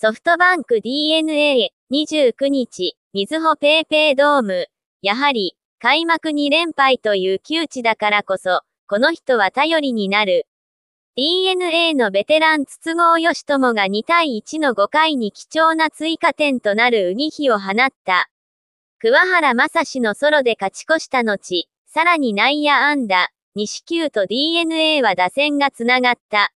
ソフトバンク DNA、29日、水穂ペーペードーム。やはり、開幕2連敗という窮地だからこそ、この人は頼りになる。DNA のベテラン筒香義友が2対1の5回に貴重な追加点となるうニヒを放った。桑原正史のソロで勝ち越した後、さらに内野安打、西球と DNA は打線がつながった。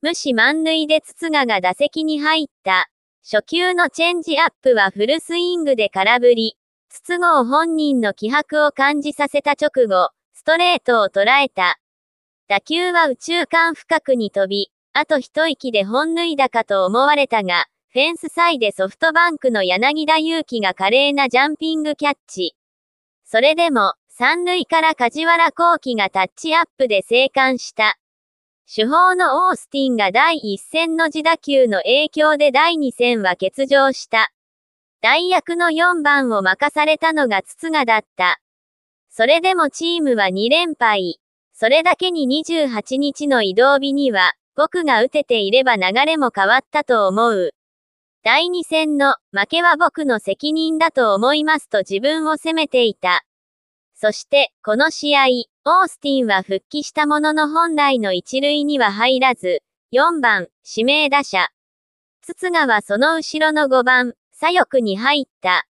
無視満塁で筒賀が打席に入った。初球のチェンジアップはフルスイングで空振り。筒号本人の気迫を感じさせた直後、ストレートを捉えた。打球は宇宙間深くに飛び、あと一息で本塁打かと思われたが、フェンス際でソフトバンクの柳田祐希が華麗なジャンピングキャッチ。それでも、三塁から梶原幸輝がタッチアップで生還した。主砲のオースティンが第1戦の自打球の影響で第2戦は欠場した。代役の4番を任されたのが筒がだった。それでもチームは2連敗。それだけに28日の移動日には、僕が打てていれば流れも変わったと思う。第2戦の負けは僕の責任だと思いますと自分を責めていた。そして、この試合、オースティンは復帰したものの本来の一塁には入らず、4番、指名打者。筒賀はその後ろの5番、左翼に入った。